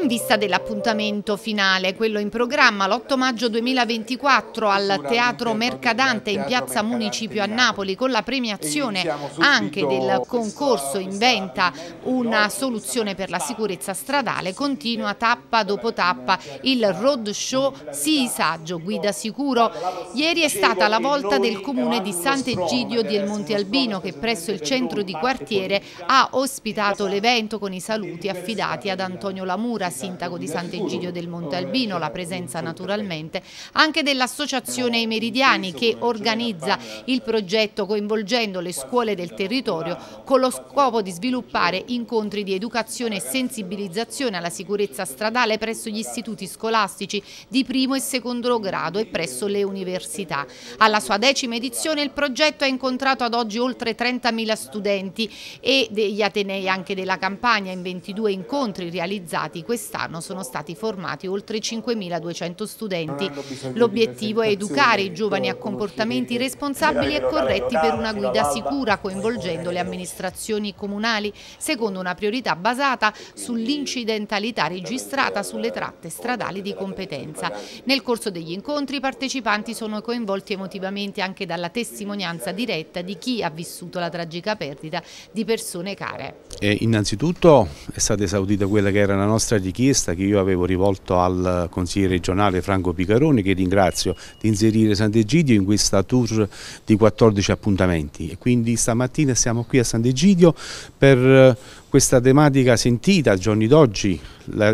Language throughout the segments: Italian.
In vista dell'appuntamento finale, quello in programma l'8 maggio 2024 al Teatro Mercadante in piazza Municipio a Napoli con la premiazione anche del concorso Inventa una soluzione per la sicurezza stradale, continua tappa dopo tappa il road show Sii Saggio, guida sicuro. Ieri è stata la volta del comune di Sant'Egidio di El Monte Albino che presso il centro di quartiere ha ospitato l'evento con i saluti affidati ad Antonio Lamura era sindaco di Sant'Egidio del Monte Albino, la presenza naturalmente anche dell'Associazione I Meridiani che organizza il progetto coinvolgendo le scuole del territorio con lo scopo di sviluppare incontri di educazione e sensibilizzazione alla sicurezza stradale presso gli istituti scolastici di primo e secondo grado e presso le università. Alla sua decima edizione il progetto ha incontrato ad oggi oltre 30.000 studenti e degli Atenei anche della campagna in 22 incontri realizzati quest'anno quest'anno sono stati formati oltre 5.200 studenti. L'obiettivo è educare i giovani a comportamenti responsabili e corretti per una guida sicura, coinvolgendo le amministrazioni comunali, secondo una priorità basata sull'incidentalità registrata sulle tratte stradali di competenza. Nel corso degli incontri i partecipanti sono coinvolti emotivamente anche dalla testimonianza diretta di chi ha vissuto la tragica perdita di persone care. E innanzitutto è stata esaudita quella che era la nostra richiesta che io avevo rivolto al consigliere regionale Franco Picaroni che ringrazio di inserire Sant'Egidio in questa tour di 14 appuntamenti e quindi stamattina siamo qui a Sant'Egidio per eh, questa tematica sentita al giorno d'oggi la,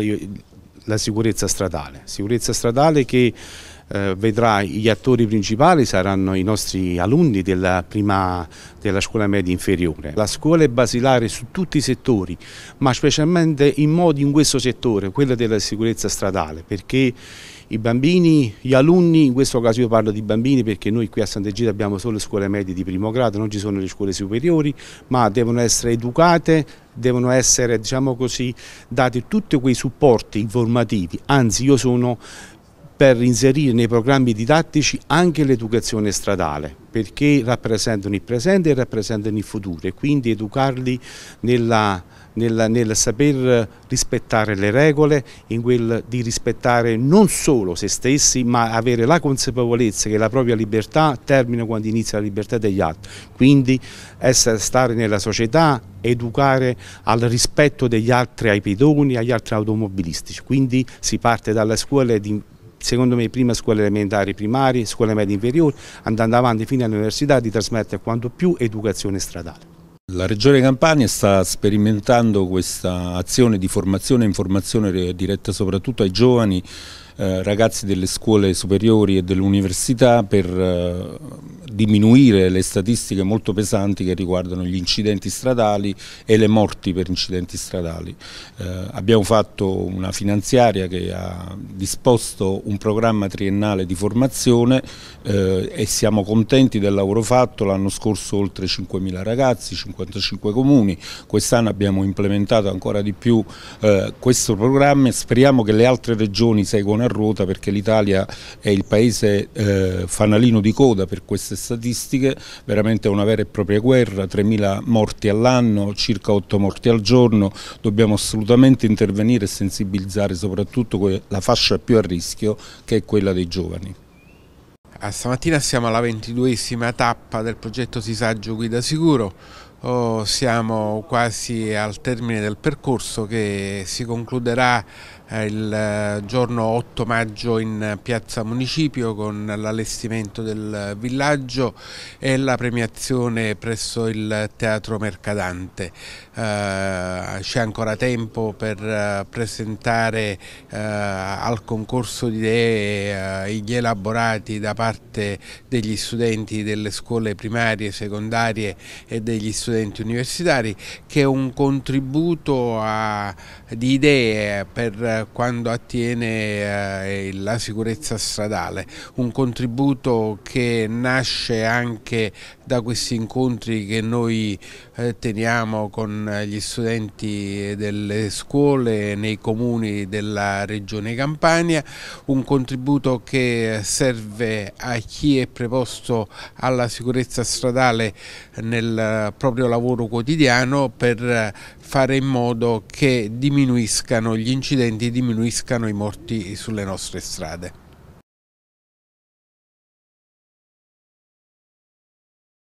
la sicurezza stradale, sicurezza stradale che eh, vedrà gli attori principali saranno i nostri alunni della, prima, della scuola media inferiore. La scuola è basilare su tutti i settori, ma specialmente in modi in questo settore, quello della sicurezza stradale, perché i bambini, gli alunni, in questo caso io parlo di bambini perché noi qui a Sant'Egida abbiamo solo scuole medie di primo grado, non ci sono le scuole superiori, ma devono essere educate, devono essere diciamo così, dati tutti quei supporti informativi, anzi io sono per inserire nei programmi didattici anche l'educazione stradale, perché rappresentano il presente e rappresentano il futuro e quindi educarli nella, nella, nel saper rispettare le regole, in quel di rispettare non solo se stessi ma avere la consapevolezza che la propria libertà termina quando inizia la libertà degli altri, quindi essere, stare nella società, educare al rispetto degli altri, ai pedoni, agli altri automobilistici, quindi si parte dalle scuole di secondo me prima scuole elementari primarie, scuole medie inferiori, andando avanti fino all'università di trasmettere quanto più educazione stradale. La Regione Campania sta sperimentando questa azione di formazione e informazione diretta soprattutto ai giovani eh, ragazzi delle scuole superiori e dell'università per eh, diminuire le statistiche molto pesanti che riguardano gli incidenti stradali e le morti per incidenti stradali. Eh, abbiamo fatto una finanziaria che ha disposto un programma triennale di formazione e siamo contenti del lavoro fatto, l'anno scorso oltre 5.000 ragazzi, 55 comuni, quest'anno abbiamo implementato ancora di più questo programma e speriamo che le altre regioni seguano a ruota perché l'Italia è il paese eh, fanalino di coda per queste statistiche, veramente è una vera e propria guerra, 3.000 morti all'anno, circa 8 morti al giorno, dobbiamo assolutamente intervenire e sensibilizzare soprattutto la fascia più a rischio che è quella dei giovani. Ah, stamattina siamo alla ventiduesima tappa del progetto Sisaggio Guida Sicuro, Oh, siamo quasi al termine del percorso che si concluderà eh, il eh, giorno 8 maggio in piazza Municipio con l'allestimento del villaggio e la premiazione presso il Teatro Mercadante. Eh, C'è ancora tempo per eh, presentare eh, al concorso di idee eh, gli elaborati da parte degli studenti delle scuole primarie, secondarie e degli studenti studenti universitari che è un contributo a, di idee per quando attiene eh, la sicurezza stradale, un contributo che nasce anche da questi incontri che noi eh, teniamo con gli studenti delle scuole nei comuni della regione Campania, un contributo che serve a chi è preposto alla sicurezza stradale nel proprio proprio lavoro quotidiano per eh, fare in modo che diminuiscano gli incidenti, diminuiscano i morti sulle nostre strade.